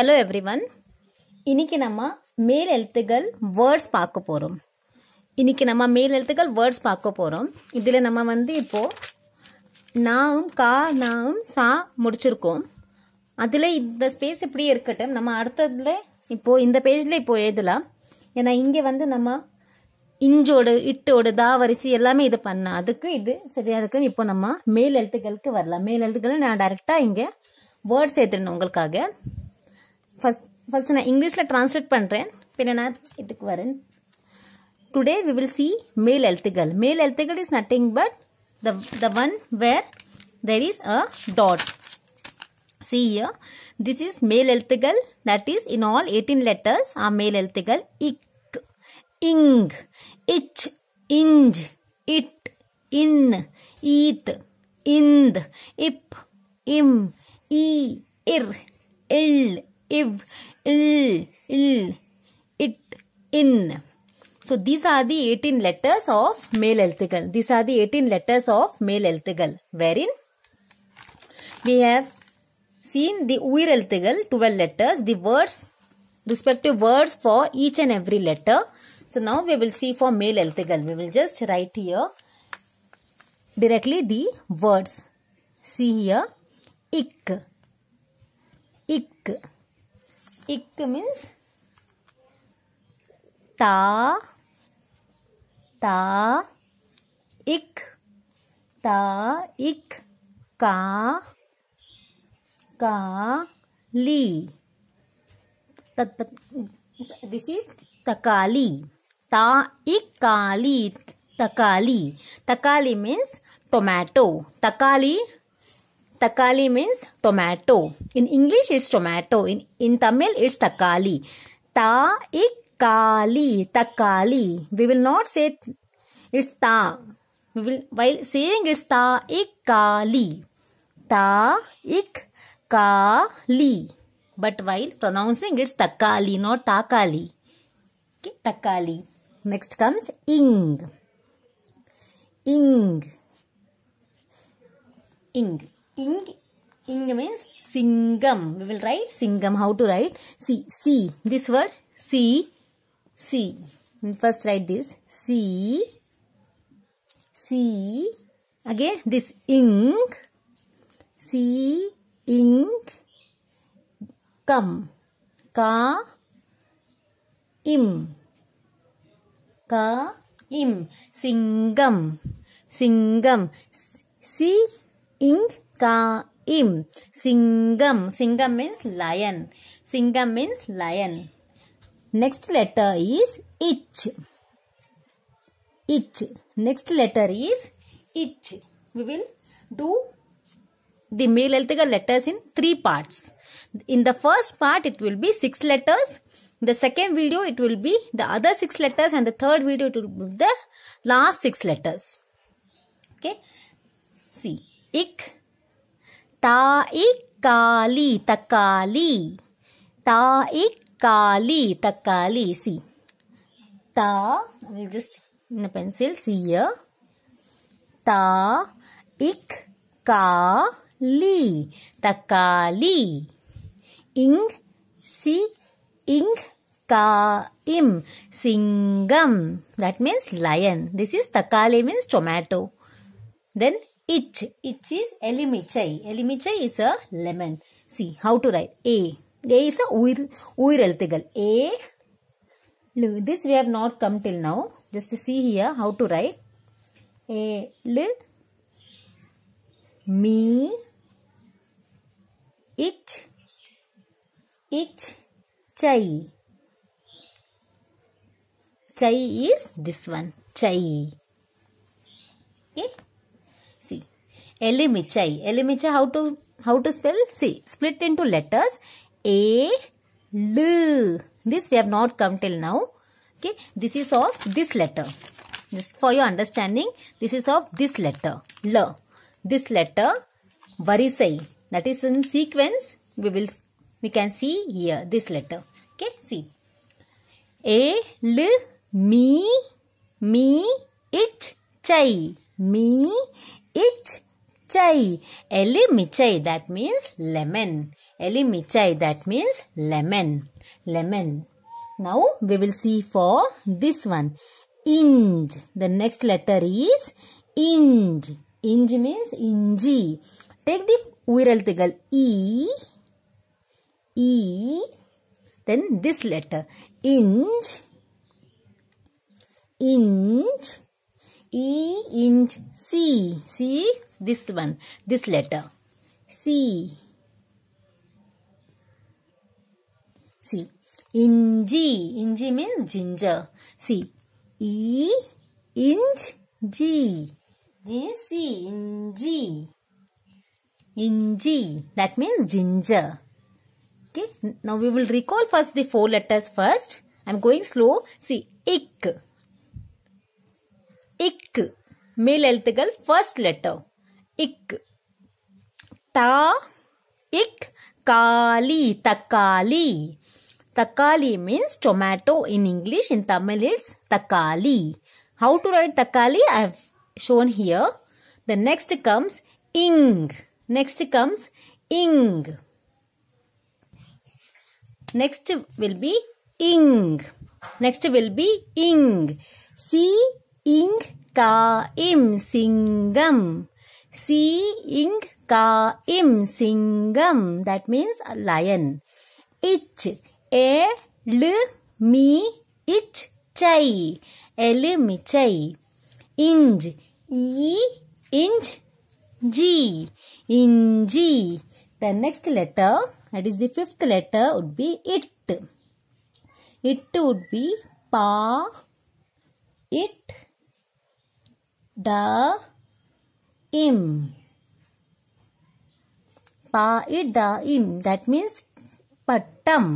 Hello every one இன்னைக்கு நம்ம மேல் எழுத்துக்கள் வேர்ட்ஸ் பார்க்க போகிறோம் இன்னைக்கு நம்ம மேல் எழுத்துக்கள் வேர்ட்ஸ் பார்க்க போகிறோம் இதில் நம்ம வந்து இப்போது நாவும் கா நாவும் சா முடிச்சிருக்கோம் அதில் இந்த ஸ்பேஸ் இப்படியே இருக்கட்டும் நம்ம அடுத்ததில் இப்போது இந்த பேஜில் இப்போது எழுதலாம் ஏன்னா இங்கே வந்து நம்ம இஞ்சோடு இட்டோடு தாவரிசி எல்லாமே இது பண்ணலாம் அதுக்கு இது சரியாக இருக்கும் இப்போ நம்ம மேல் எழுத்துக்களுக்கு வரலாம் மேல் எழுத்துக்கள் நான் டைரெக்டாக இங்கே வேர்ட்ஸ் எழுதுறேன் உங்களுக்காக ஃபஸ்ட் ஃபஸ்ட்டு நான் இங்கிலீஷில் ட்ரான்ஸ்லேட் பண்ணுறேன் பின்ன நான் இதுக்கு வரேன் டுடே வி வில் சி மேல் எழுத்துக்கள் மேல் எழுத்துக்கள் is nothing but the the one where there is a dot. See here, this is male eltigal. That is, in all 18 letters are male eltigal. Ik, ing, ich, inj, it, in, eat, ind, ip, im, e, ir, il, ill, ill, it, in. So these are the 18 letters of male eltigal. These are the 18 letters of male eltigal wherein we have seen the uir eltigal 12 letters, the words, respective words for each and every letter. So now we will see for male eltigal. We will just write here directly the words. See here, ik, ik. इक means ता ता इक ता इक का का ली this is तकाली ता इक काली तकाली तकाली मीन्स टोमैटो तकाली Takali means tomato. In English, it's tomato. In, in Tamil, it's takali. Ta ik kali takali. We will not say it's ta. We will while saying it's ta ik kali. ta ik kali. But while pronouncing it's takali, not takali. Okay, takali. Next comes ing. Ing. Ing. ing ing means singam we will write singam how to write see see this word see see first write this see see again this ing see ing come ka im ka im singam singam see ing Kaim. Singam. Singam means lion. Singam means lion. Next letter is Ich. Ich. Next letter is Ich. We will do the male letters in three parts. In the first part, it will be six letters. In the second video, it will be the other six letters. And the third video, it will be the last six letters. Okay. See. Ich ताए काली तकाली ताए काली तकाली see ta we'll just in a pencil see here ta ka li takali ing si ing ka im singam that means lion this is takali means tomato then itch itch is elimichai elimichai is a lemon see how to write a a is a uir uir this we have not come till now just see here how to write a l me itch itch chai chai is this one chai okay Elemichai. how to how to spell? See, split into letters A, L. This we have not come till now. Okay, this is of this letter. Just for your understanding, this is of this letter. L. This letter, Varisai. That is in sequence. We will we can see here this letter. Okay, see. A, L, me, me, it, chai. Me, it, Chai. le-michai. that means lemon. Le-michai. that means lemon. Lemon. Now, we will see for this one. Inj. The next letter is inj. Inj means inji. Take the viral tigal E. E. Then this letter. Inj. Inj E inch C. See this one, this letter. C. C. Inji. Inji means ginger. C. E inch G. G C. Inji. Inji. That means ginger. Okay. Now we will recall first the four letters first. I am going slow. See. ik இக் மேல் எழுத்துக்கள் first letter இக் தா இக் காலி தக்காளி தக்காளி means tomato in English in Tamil it's தக்காளி how to write takali i have shown here the next comes ing next comes ing next will be ing next will be ing c ing ka im singam. See ing ka im singam. That means lion. Ich e l mi ich chai. El mi chai. Inj i inj g. Inji. The next letter, that is the fifth letter, would be it. It would be pa. It the im pa it da im that means pattam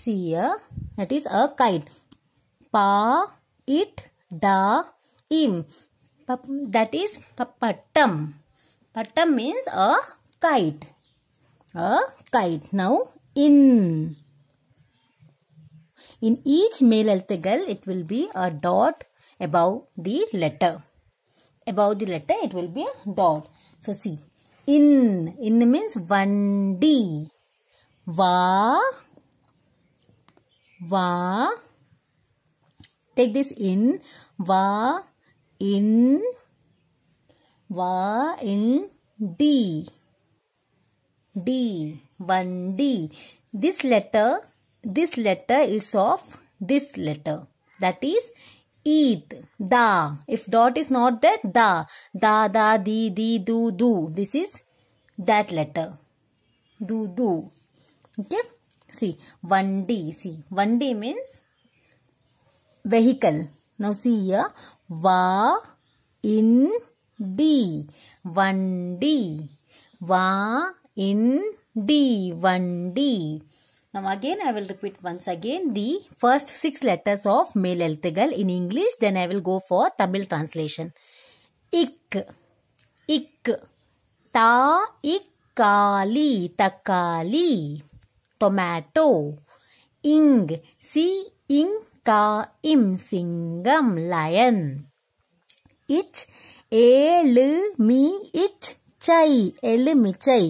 see here that is a kite pa it da im that is pattam pattam means a kite a kite now in in each male altegal it will be a dot above the letter. Above the letter, it will be a dot. So, see. In. In means one D. Va. Va. Take this in. Va. In. Va. In. D. D. One D. This letter. This letter is of this letter. That is eat, da. If dot is not there, da. Da, da, di, di, do, do. This is that letter. Do, do. Okay. See, 1D. See, 1D means vehicle. Now see here. Va, in, D. 1D. Va, in, D. 1D. Now again I will repeat once again the first six letters of male Elthigal in English. Then I will go for Tamil translation. Ik, ik, ta ikali, takali, tomato, ing, si ing ka im singam lion. Ich, elu mi ich chai, elu mi chai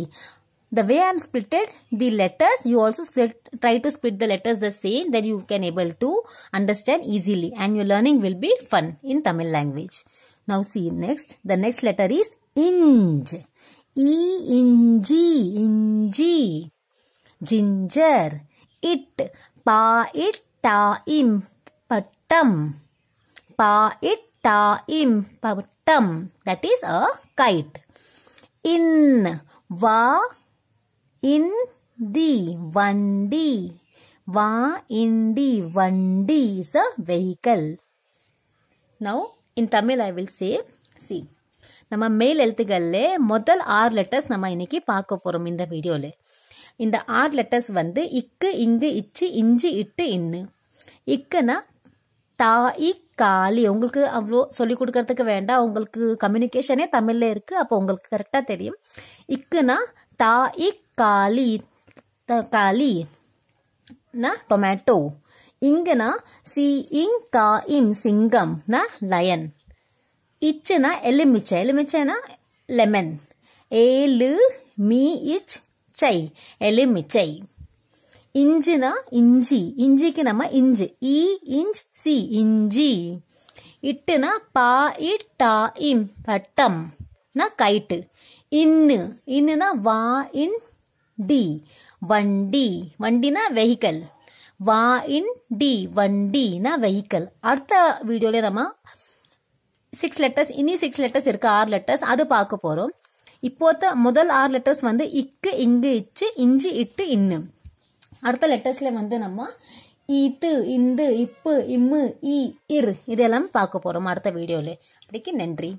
the way I am splitted the letters, you also split, try to split the letters the same, then you can able to understand easily and your learning will be fun in Tamil language. Now see next, the next letter is inj. E-N-G, inji. Ginger, it, pa-it, ta-im, patam. Pa-it, ta-im, patam. That is a kite. In, va, the வண்டி வா இண்டி வண்டி is a vehicle now in Tamil I will say சி நம்ம மேல் எழுத்துக்கள்ல முதல் ஆறு letters நம்ம இன்னைக்கு பார்க்க போறோம் இந்த வீடியோல இந்த ஆறு லெட்டர்ஸ் வந்து இக்கு இங்கு இச்சு இஞ்சு இட்டு இன்னு இக்குனா தாயி காலி உங்களுக்கு அவ்வளோ சொல்லி கொடுக்கறதுக்கு வேண்டாம் உங்களுக்கு கம்யூனிகேஷனே தமிழில் இருக்குது அப்போ உங்களுக்கு கரெக்டாக தெரியும் இக்குனா இக் காளி காலி நா டொமேட்டோ இங்கனா சி இங் கா இம் சிங்கம் நா லயன் இச்சுனா எலுமிச்சை எலுமிச்சைனா லெமன் ஏழு மீ இச் சை எலுமிச்சை இஞ்சுனா இஞ்சி இஞ்சிக்கு நம்ம இஞ்சு இ இஞ்ச் சி இஞ்சி இட்டுனா பா இட்டா இம் பட்டம் நா கைட்டு இன்னு இன்னுனா வா இன் டி வண்டி வண்டினா வெஹிக்கல் வா இன் டி வண்டினா வெஹிக்கல் அடுத்த வீடியோல நம்ம சிக்ஸ் லெட்டர்ஸ் இனி சிக்ஸ் லெட்டர்ஸ் இருக்கு ஆறு லெட்டர்ஸ் அது பார்க்க போறோம் இப்போத்த முதல் ஆறு லெட்டர்ஸ் வந்து இக்கு இங்கு இச்சு இஞ்சி இட்டு இன்னு அடுத்த லெட்டர்ஸ்ல வந்து நம்ம இது இந்து இப்பு இம்மு இ இர் இதெல்லாம் பார்க்க போறோம் அடுத்த வீடியோல அப்படிக்கு நன்றி